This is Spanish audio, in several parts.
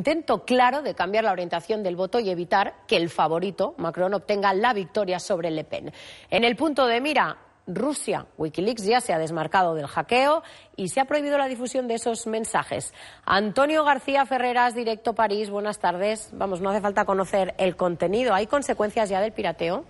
Intento claro de cambiar la orientación del voto y evitar que el favorito, Macron, obtenga la victoria sobre Le Pen. En el punto de mira, Rusia. Wikileaks ya se ha desmarcado del hackeo y se ha prohibido la difusión de esos mensajes. Antonio García Ferreras, Directo París, buenas tardes. Vamos, no hace falta conocer el contenido. ¿Hay consecuencias ya del pirateo?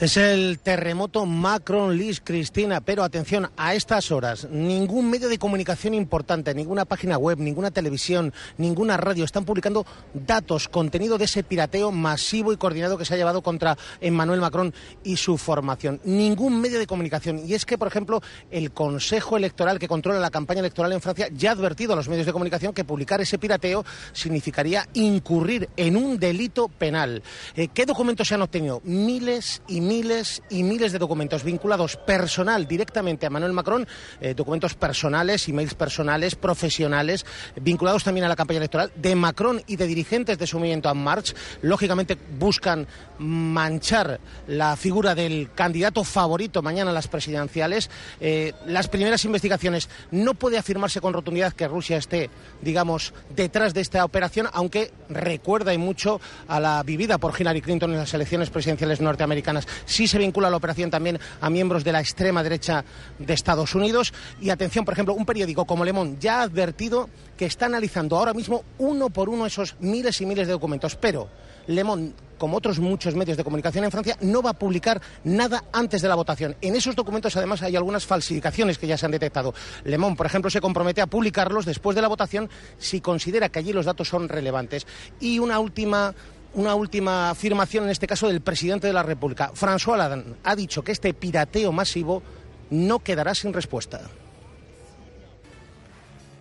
Es el terremoto Macron-Lis, Cristina, pero atención, a estas horas ningún medio de comunicación importante, ninguna página web, ninguna televisión, ninguna radio están publicando datos, contenido de ese pirateo masivo y coordinado que se ha llevado contra Emmanuel Macron y su formación. Ningún medio de comunicación. Y es que, por ejemplo, el Consejo Electoral que controla la campaña electoral en Francia ya ha advertido a los medios de comunicación que publicar ese pirateo significaría incurrir en un delito penal. Eh, ¿Qué documentos se han obtenido? Miles y miles y miles de documentos vinculados personal directamente a Manuel Macron, eh, documentos personales, emails personales, profesionales, vinculados también a la campaña electoral de Macron y de dirigentes de su movimiento en March. Lógicamente buscan manchar la figura del candidato favorito mañana a las presidenciales. Eh, las primeras investigaciones no puede afirmarse con rotundidad que Rusia esté, digamos, detrás de esta operación, aunque recuerda y mucho a la vivida por Hillary Clinton en las elecciones presidenciales norteamericanas. Sí se vincula la operación también a miembros de la extrema derecha de Estados Unidos. Y atención, por ejemplo, un periódico como Le Monde ya ha advertido que está analizando ahora mismo uno por uno esos miles y miles de documentos. Pero Le Monde como otros muchos medios de comunicación en Francia, no va a publicar nada antes de la votación. En esos documentos, además, hay algunas falsificaciones que ya se han detectado. Le Monde, por ejemplo, se compromete a publicarlos después de la votación si considera que allí los datos son relevantes. Y una última una última afirmación, en este caso del presidente de la República. François Hollande ha dicho que este pirateo masivo no quedará sin respuesta.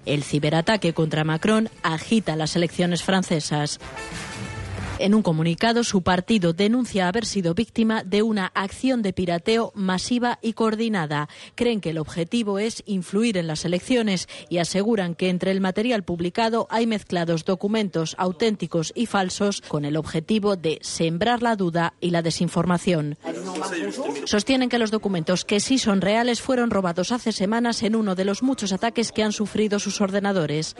El ciberataque contra Macron agita las elecciones francesas. En un comunicado, su partido denuncia haber sido víctima de una acción de pirateo masiva y coordinada. Creen que el objetivo es influir en las elecciones y aseguran que entre el material publicado hay mezclados documentos auténticos y falsos con el objetivo de sembrar la duda y la desinformación. Sostienen que los documentos que sí son reales fueron robados hace semanas en uno de los muchos ataques que han sufrido sus ordenadores.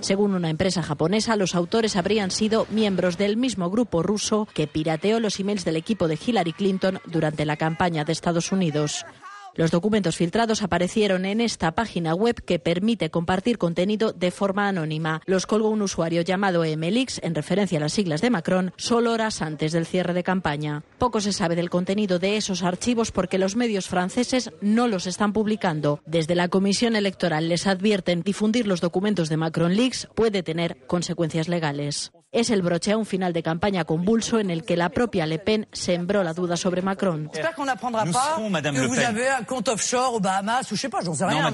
Según una empresa japonesa, los autores habrían sido miembros del mismo grupo ruso que pirateó los emails del equipo de Hillary Clinton durante la campaña de Estados Unidos. Los documentos filtrados aparecieron en esta página web que permite compartir contenido de forma anónima. Los colgó un usuario llamado MLX, en referencia a las siglas de Macron, solo horas antes del cierre de campaña. Poco se sabe del contenido de esos archivos porque los medios franceses no los están publicando. Desde la Comisión Electoral les advierten difundir los documentos de Macron Leaks puede tener consecuencias legales es el broche a un final de campaña convulso en el que la propia Le Pen sembró la duda sobre Macron.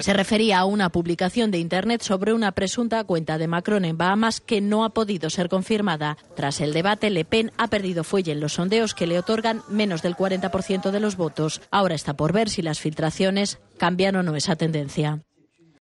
Se refería a una publicación de Internet sobre una presunta cuenta de Macron en Bahamas que no ha podido ser confirmada. Tras el debate, Le Pen ha perdido fuelle en los sondeos que le otorgan menos del 40% de los votos. Ahora está por ver si las filtraciones cambian o no esa tendencia.